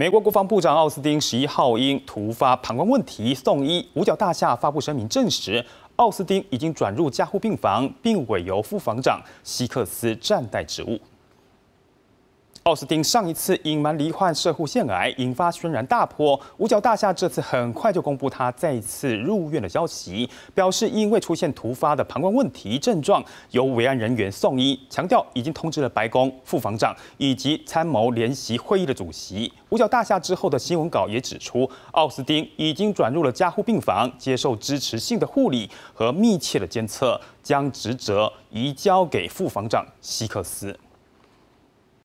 美国国防部长奥斯汀十一号因突发膀胱问题送医，五角大厦发布声明证实，奥斯汀已经转入加护病房，并委由副防长希克斯暂代职务。奥斯汀上一次隐瞒罹患社护腺癌，引发轩然大波。五角大厦这次很快就公布他再一次入院的消息，表示因为出现突发的膀胱问题症状，由维安人员送医，强调已经通知了白宫副防长以及参谋联席会议的主席。五角大厦之后的新闻稿也指出，奥斯汀已经转入了加护病房，接受支持性的护理和密切的监测，将职责移交给副防长希克斯。